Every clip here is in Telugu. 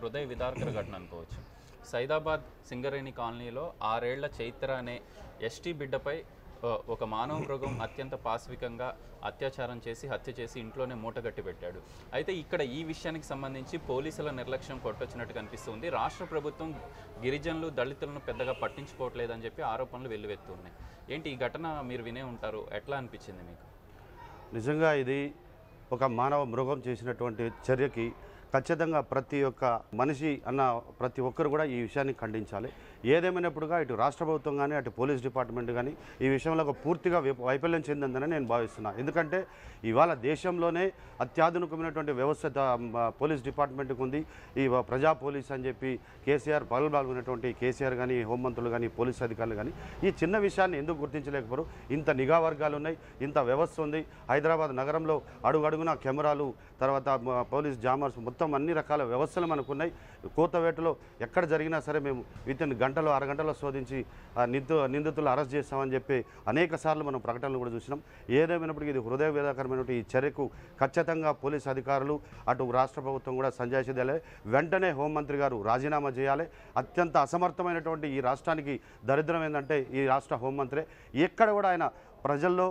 హృదయ విదారకర ఘటన అనుకోవచ్చు సైదాబాద్ సింగరేణి కాలనీలో ఆరేళ్ల చైత్ర అనే ఎస్టీ బిడ్డపై ఒక మానవ మృగం అత్యంత పాశ్వికంగా అత్యాచారం చేసి హత్య చేసి ఇంట్లోనే మూటగట్టి పెట్టాడు అయితే ఇక్కడ ఈ విషయానికి సంబంధించి పోలీసుల నిర్లక్ష్యం కొట్టొచ్చినట్టు కనిపిస్తుంది రాష్ట్ర ప్రభుత్వం గిరిజనులు దళితులను పెద్దగా పట్టించుకోవట్లేదని చెప్పి ఆరోపణలు వెల్లువెత్తున్నాయి ఏంటి ఈ ఘటన మీరు వినే ఉంటారు ఎట్లా అనిపించింది మీకు నిజంగా ఇది ఒక మానవ మృగం చేసినటువంటి చర్యకి ఖచ్చితంగా ప్రతి ఒక్క మనిషి అన్న ప్రతి ఒక్కరు కూడా ఈ విషయాన్ని ఖండించాలి ఏదేమైనప్పుడుగా ఇటు రాష్ట్ర ప్రభుత్వం కానీ అటు పోలీస్ డిపార్ట్మెంట్ కానీ ఈ విషయంలో పూర్తిగా వైఫల్యం చెందిందని నేను భావిస్తున్నాను ఎందుకంటే ఇవాళ దేశంలోనే అత్యాధునికమైనటువంటి వ్యవస్థ పోలీస్ డిపార్ట్మెంట్కి ఉంది ఈ ప్రజా పోలీస్ అని చెప్పి కేసీఆర్ పాల్గొన్నటువంటి కేసీఆర్ కానీ హోంమంత్రులు కానీ పోలీస్ అధికారులు కానీ ఈ చిన్న విషయాన్ని ఎందుకు గుర్తించలేకపోరు ఇంత నిఘా వర్గాలు ఉన్నాయి ఇంత వ్యవస్థ ఉంది హైదరాబాద్ నగరంలో అడుగడుగున కెమెరాలు తర్వాత పోలీస్ జామర్స్ మొత్తం అన్ని రకాల వ్యవస్థలు మనకున్నాయి కోతవేటలో ఎక్కడ జరిగినా సరే మేము విత్ ఇన్ గంటలో అరగంటలో శోధించి నిందు నిందితులు అరెస్ట్ చేస్తామని చెప్పి అనేక సార్లు మనం ప్రకటనలు కూడా చూసినాం ఏదేమైనప్పటికీ ఇది హృదయ ఈ చర్యకు ఖచ్చితంగా పోలీస్ అధికారులు అటు రాష్ట్ర ప్రభుత్వం కూడా సంజాయిషిదే వెంటనే హోంమంత్రి గారు రాజీనామా చేయాలి అత్యంత అసమర్థమైనటువంటి ఈ రాష్ట్రానికి దరిద్రం ఏంటంటే ఈ రాష్ట్ర హోంమంత్రి ఎక్కడ కూడా ఆయన ప్రజల్లో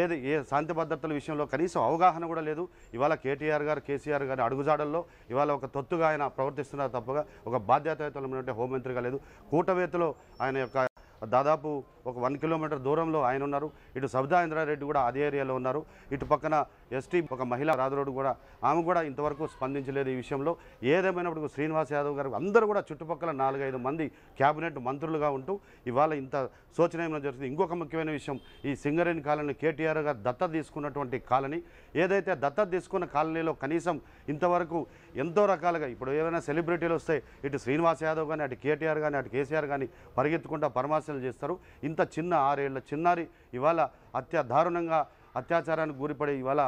ఏది ఏ శాంతి భద్రతల విషయంలో కనీసం అవగాహన కూడా లేదు ఇవాళ కేటీఆర్ గారు కేసీఆర్ గారి అడుగుజాడల్లో ఇవాళ ఒక తొత్తుగా ఆయన ప్రవర్తిస్తున్నారు తప్పగా ఒక బాధ్యతాయుతమైనటువంటి హోంమంత్రిగా లేదు కూటవేతలో ఆయన యొక్క దాదాపు ఒక వన్ కిలోమీటర్ దూరంలో ఆయన ఉన్నారు ఇటు సబితాయింద్రారెడ్డి కూడా అదే ఏరియాలో ఉన్నారు ఇటు పక్కన ఎస్టీ ఒక మహిళా రాదురోడు కూడా ఆమె కూడా ఇంతవరకు స్పందించలేదు ఈ విషయంలో ఏదేమైనప్పుడు శ్రీనివాస్ యాదవ్ గారు అందరూ కూడా చుట్టుపక్కల నాలుగైదు మంది క్యాబినెట్ మంత్రులుగా ఉంటూ ఇవాళ ఇంత శోచనీయంలో జరుగుతుంది ఇంకొక ముఖ్యమైన విషయం ఈ సింగరేణి కాలనీ కేటీఆర్ గారు దత్త తీసుకున్నటువంటి కాలనీ ఏదైతే దత్త తీసుకున్న కాలనీలో కనీసం ఇంతవరకు ఎంతో రకాలుగా ఇప్పుడు ఏదైనా సెలబ్రిటీలు వస్తే ఇటు శ్రీనివాస్ యాదవ్ కానీ అటు కేటీఆర్ కానీ అటు కేసీఆర్ కానీ పరిగెత్తుకుంటా పరమాశ విమర్శలు చేస్తారు ఇంత చిన్న ఆరేళ్ల చిన్నారి ఇవాళ అత్య దారుణంగా అత్యాచారానికి గురిపడే ఇవాళ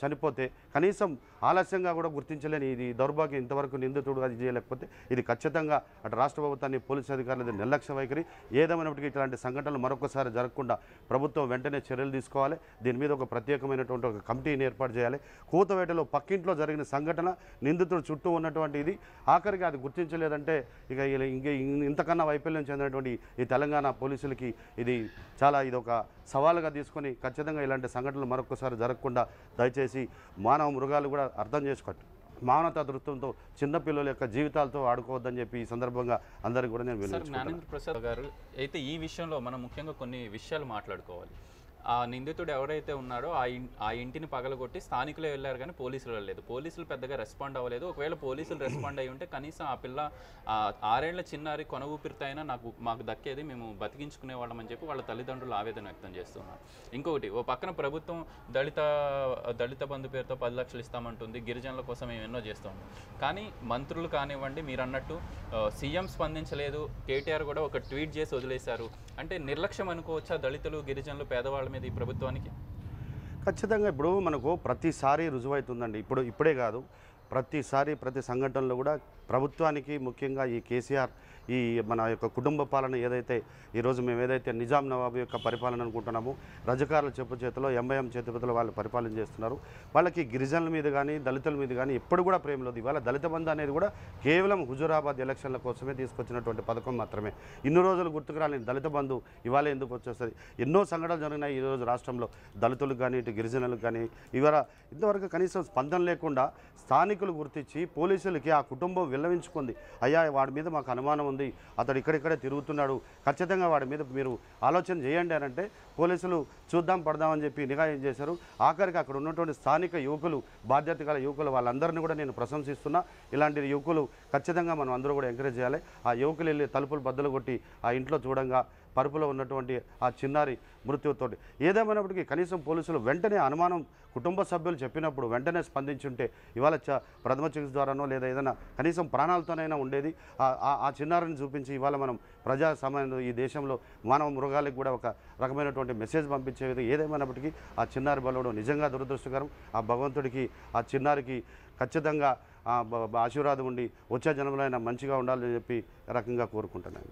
చనిపోతే కనీసం ఆలస్యంగా కూడా గుర్తించలేని ఇది దౌర్భాగ్యం ఇంతవరకు నిందితుడు అది చేయలేకపోతే ఇది ఖచ్చితంగా అటు రాష్ట్ర ప్రభుత్వాన్ని పోలీసు అధికారుల నిర్లక్ష్య వైఖరి ఏదేమైనప్పటికీ ఇట్లాంటి సంఘటనలు మరొకసారి జరగకుండా ప్రభుత్వం వెంటనే చర్యలు తీసుకోవాలి దీని మీద ఒక ప్రత్యేకమైనటువంటి ఒక కమిటీని ఏర్పాటు చేయాలి కూతవేటలో పక్కింట్లో జరిగిన సంఘటన నిందితుడు చుట్టూ ఉన్నటువంటి ఇది ఆఖరికి అది గుర్తించలేదంటే ఇక ఇంక ఇంతకన్నా వైఫల్యం చెందినటువంటి ఈ తెలంగాణ పోలీసులకి ఇది చాలా ఇది ఒక సవాలుగా తీసుకొని ఖచ్చితంగా ఇలాంటి సంఘటనలు మరొకసారి జరగకుండా దయచేసి మానవ మృగాలు కూడా అర్థం చేసుకోవచ్చు మానవత దృత్వంతో చిన్నపిల్లల యొక్క జీవితాలతో ఆడుకోవద్దని చెప్పి ఈ సందర్భంగా అందరికీ కూడా నేను ప్రసాద్ గారు అయితే ఈ విషయంలో మనం ముఖ్యంగా కొన్ని విషయాలు మాట్లాడుకోవాలి ఆ నిందితుడు ఎవరైతే ఉన్నాడో ఆ ఆ ఇంటిని పగలగొట్టి స్థానికులే వెళ్ళారు కానీ పోలీసులు వెళ్ళలేదు పోలీసులు పెద్దగా రెస్పాండ్ అవ్వలేదు ఒకవేళ పోలీసులు రెస్పాండ్ అయ్యి ఉంటే కనీసం ఆ పిల్ల ఆరేళ్ల చిన్నారి కొన ఊపిరితైనా నాకు మాకు దక్కేది మేము బతికించుకునే వాళ్ళమని చెప్పి వాళ్ళ తల్లిదండ్రులు ఆవేదన వ్యక్తం చేస్తున్నారు ఇంకొకటి ఓ పక్కన ప్రభుత్వం దళిత దళిత బంధు పేరుతో పది లక్షలు ఇస్తామంటుంది గిరిజనుల కోసం మేము ఎన్నో చేస్తాం కానీ మంత్రులు కానివ్వండి మీరు అన్నట్టు సీఎం స్పందించలేదు కేటీఆర్ కూడా ఒక ట్వీట్ చేసి వదిలేశారు అంటే నిర్లక్ష్యం అనుకోవచ్చా దళితులు గిరిజనులు పేదవాళ్ళు మీద ఈ ప్రభుత్వానికి ఖచ్చితంగా ఇప్పుడు మనకు ప్రతిసారి రుజువవుతుందండి ఇప్పుడు ఇప్పుడే కాదు ప్రతిసారి ప్రతి సంఘటనలో కూడా ప్రభుత్వానికి ముఖ్యంగా ఈ కేసీఆర్ ఈ మన యొక్క కుటుంబ పాలన ఏదైతే ఈరోజు మేము ఏదైతే నిజాం నవాబు యొక్క పరిపాలన అనుకుంటున్నామో రజకారుల చెప్పు చేతిలో ఎంఐఎం చేతిపతిలో వాళ్ళు పరిపాలన చేస్తున్నారు వాళ్ళకి గిరిజనుల మీద కానీ దళితుల మీద కానీ ఎప్పుడు కూడా ప్రేమ లేదు ఇవాళ దళిత బంధు అనేది కూడా కేవలం హుజురాబాద్ ఎలక్షన్ల కోసమే తీసుకొచ్చినటువంటి పథకం మాత్రమే ఇన్ని రోజులు గుర్తుకు రాలేని దళిత బంధు ఇవాళ ఎందుకు వచ్చేస్తుంది ఎన్నో సంఘటనలు జరిగినాయి ఈరోజు రాష్ట్రంలో దళితులకు కానీ ఇటు గిరిజనులకు కానీ ఇవాళ ఇంతవరకు కనీసం స్పందన లేకుండా స్థానికులు గుర్తించి పోలీసులకి ఆ కుటుంబం విల్లవించుకుంది అయ్యా వాడి మీద మాకు అనుమానం ఉంది అతడు ఇక్కడిక్కడే తిరుగుతున్నాడు ఖచ్చితంగా వాడి మీద మీరు ఆలోచన చేయండి అని అంటే పోలీసులు చూద్దాం పడదామని చెప్పి నిఘాయం చేశారు ఆఖరికి అక్కడ ఉన్నటువంటి స్థానిక యువకులు బాధ్యత గల యువకులు వాళ్ళందరినీ కూడా నేను ప్రశంసిస్తున్నా ఇలాంటి యువకులు ఖచ్చితంగా మనం అందరూ కూడా ఎంకరేజ్ చేయాలి ఆ యువకులు వెళ్ళి తలుపులు బద్దలు కొట్టి ఆ ఇంట్లో చూడంగా పరుపులో ఉన్నటువంటి ఆ చిన్నారి మృత్యుతో ఏదేమైనప్పటికీ కనీసం పోలీసులు వెంటనే అనుమానం కుటుంబ సభ్యులు చెప్పినప్పుడు వెంటనే స్పందించుంటే ఇవాళ ప్రథమ చికిత్స ద్వారానో లేదా ఏదైనా కనీసం ప్రాణాలతోనైనా ఉండేది ఆ చిన్నారిని చూపించి ఇవాళ మనం ప్రజా సమయంలో ఈ దేశంలో మానవ మృగాలకు కూడా ఒక రకమైనటువంటి మెసేజ్ పంపించే విధంగా ఏదేమైనప్పటికీ ఆ చిన్నారి బలవడం నిజంగా దురదృష్టకరం ఆ భగవంతుడికి ఆ చిన్నారికి ఖచ్చితంగా ఆశీర్వాదం ఉండి వచ్చే జనంలో మంచిగా ఉండాలని చెప్పి రకంగా కోరుకుంటున్నాను